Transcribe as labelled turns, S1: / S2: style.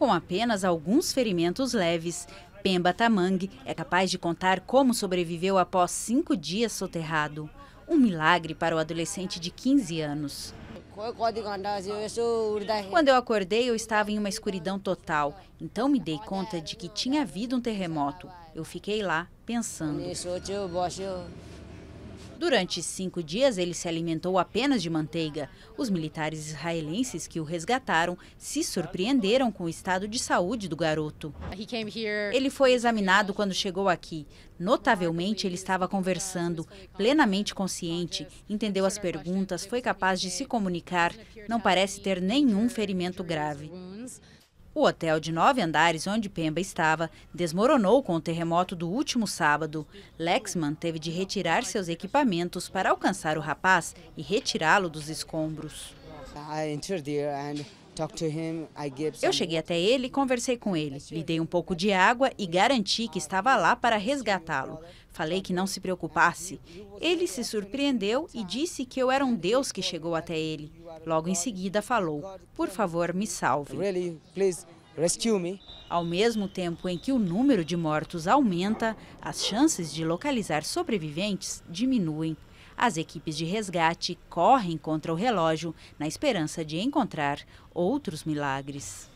S1: Com apenas alguns ferimentos leves, Pemba Tamang é capaz de contar como sobreviveu após cinco dias soterrado. Um milagre para o adolescente de 15 anos. Quando eu acordei, eu estava em uma escuridão total. Então me dei conta de que tinha havido um terremoto. Eu fiquei lá pensando. Durante cinco dias, ele se alimentou apenas de manteiga. Os militares israelenses que o resgataram se surpreenderam com o estado de saúde do garoto. Ele foi examinado quando chegou aqui. Notavelmente, ele estava conversando, plenamente consciente, entendeu as perguntas, foi capaz de se comunicar, não parece ter nenhum ferimento grave. O hotel de nove andares onde Pemba estava desmoronou com o terremoto do último sábado. Lexman teve de retirar seus equipamentos para alcançar o rapaz e retirá-lo dos escombros. Eu cheguei até ele e conversei com ele. Lhe dei um pouco de água e garanti que estava lá para resgatá-lo. Falei que não se preocupasse. Ele se surpreendeu e disse que eu era um Deus que chegou até ele. Logo em seguida falou: Por favor, me salve. Ao mesmo tempo em que o número de mortos aumenta, as chances de localizar sobreviventes diminuem. As equipes de resgate correm contra o relógio na esperança de encontrar outros milagres.